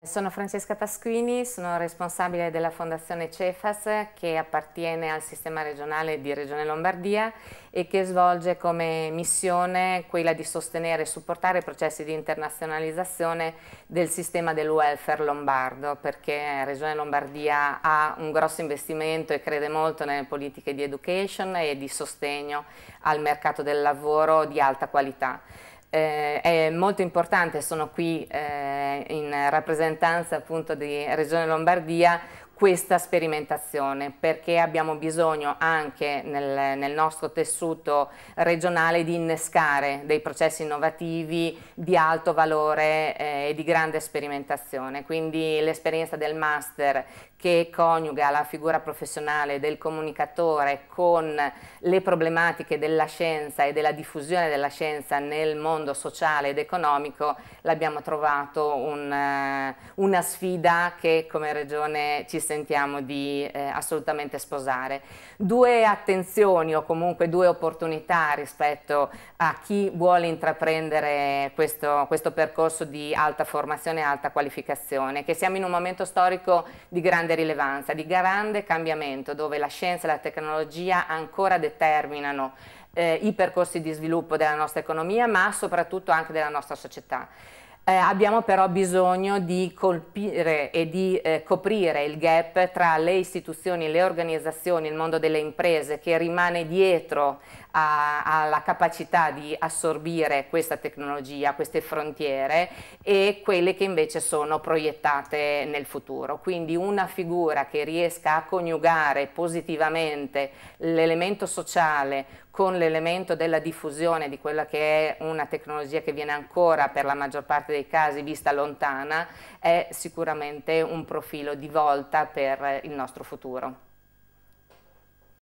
Sono Francesca Pasquini, sono responsabile della Fondazione Cefas che appartiene al sistema regionale di Regione Lombardia e che svolge come missione quella di sostenere e supportare i processi di internazionalizzazione del sistema del welfare lombardo perché Regione Lombardia ha un grosso investimento e crede molto nelle politiche di education e di sostegno al mercato del lavoro di alta qualità eh, è molto importante, sono qui eh, in rappresentanza appunto di Regione Lombardia, questa sperimentazione perché abbiamo bisogno anche nel, nel, nostro tessuto regionale di innescare dei processi innovativi di alto valore eh, e di grande sperimentazione. Quindi l'esperienza del master che coniuga la figura professionale del comunicatore con le problematiche della scienza e della diffusione della scienza nel mondo sociale ed economico, l'abbiamo trovato un, eh, una sfida che come regione ci sentiamo di eh, assolutamente sposare. Due attenzioni o comunque due opportunità rispetto a chi vuole intraprendere questo, questo percorso di alta formazione e alta qualificazione, che siamo in un momento storico di grande rilevanza, di grande cambiamento, dove la scienza e la tecnologia ancora determinano eh, i percorsi di sviluppo della nostra economia, ma soprattutto anche della nostra società eh, abbiamo però bisogno di colpire e di eh, coprire il gap tra le istituzioni, le organizzazioni, il mondo delle imprese che rimane dietro alla capacità di assorbire questa tecnologia, queste frontiere e quelle che invece sono proiettate nel futuro. Quindi una figura che riesca a coniugare positivamente l'elemento sociale con l'elemento della diffusione di quella che è una tecnologia che viene ancora per la maggior parte dei casi vista lontana, è sicuramente un profilo di volta per il nostro futuro.